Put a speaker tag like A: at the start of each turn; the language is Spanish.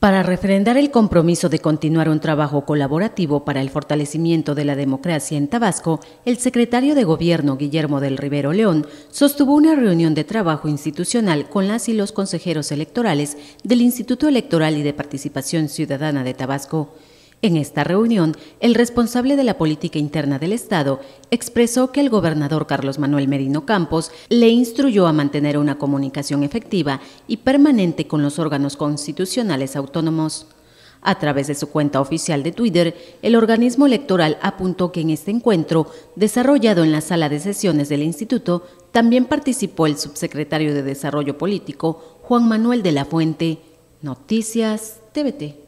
A: Para refrendar el compromiso de continuar un trabajo colaborativo para el fortalecimiento de la democracia en Tabasco, el secretario de Gobierno Guillermo del Rivero León sostuvo una reunión de trabajo institucional con las y los consejeros electorales del Instituto Electoral y de Participación Ciudadana de Tabasco. En esta reunión, el responsable de la política interna del Estado expresó que el gobernador Carlos Manuel Merino Campos le instruyó a mantener una comunicación efectiva y permanente con los órganos constitucionales autónomos. A través de su cuenta oficial de Twitter, el organismo electoral apuntó que en este encuentro, desarrollado en la sala de sesiones del instituto, también participó el subsecretario de Desarrollo Político, Juan Manuel de la Fuente. Noticias TVT.